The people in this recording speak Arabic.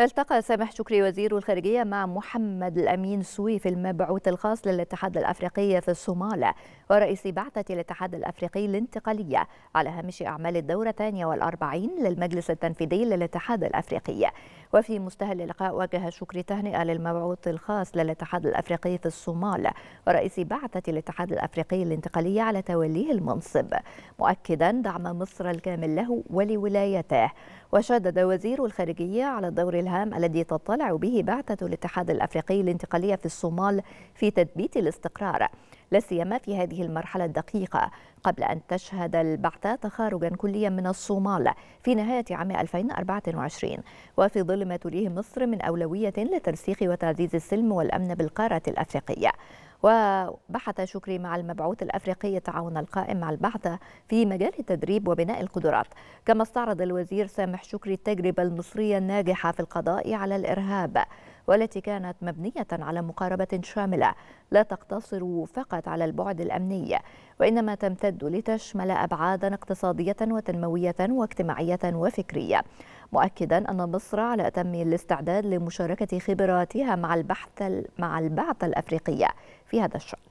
التقى سامح شكري وزير الخارجية مع محمد الأمين سوي في المبعوث الخاص للاتحاد الأفريقي في الصومال ورئيس بعثة الاتحاد الأفريقي الانتقالية على هامش أعمال الدورة الثانية والأربعين للمجلس التنفيذي للاتحاد الأفريقي وفي مستهل اللقاء وجه شكري تهنئة للمبعوث الخاص للاتحاد الأفريقي في الصومال ورئيس بعثة الاتحاد الأفريقي الانتقالية على توليه المنصب مؤكدا دعم مصر الكامل له ولولايته وشدد وزير الخارجية على الدور الهام الذي تطلع به بعثة الاتحاد الأفريقي الانتقالية في الصومال في تثبيت الاستقرار لا سيما في هذه المرحلة الدقيقة قبل أن تشهد البعثة تخارجا كليا من الصومال في نهاية عام 2024 وفي ظل ما تريه مصر من أولوية لترسيخ وتعزيز السلم والأمن بالقارة الأفريقية وبحث شكري مع المبعوث الافريقي التعاون القائم مع البعثه في مجال التدريب وبناء القدرات، كما استعرض الوزير سامح شكري التجربه المصريه الناجحه في القضاء على الارهاب، والتي كانت مبنية على مقاربة شاملة لا تقتصر فقط على البعد الأمني وإنما تمتد لتشمل أبعادا اقتصادية وتنموية واجتماعية وفكرية مؤكدا أن مصر على أتم الاستعداد لمشاركة خبراتها مع البحث مع البعثة الأفريقية في هذا الشأن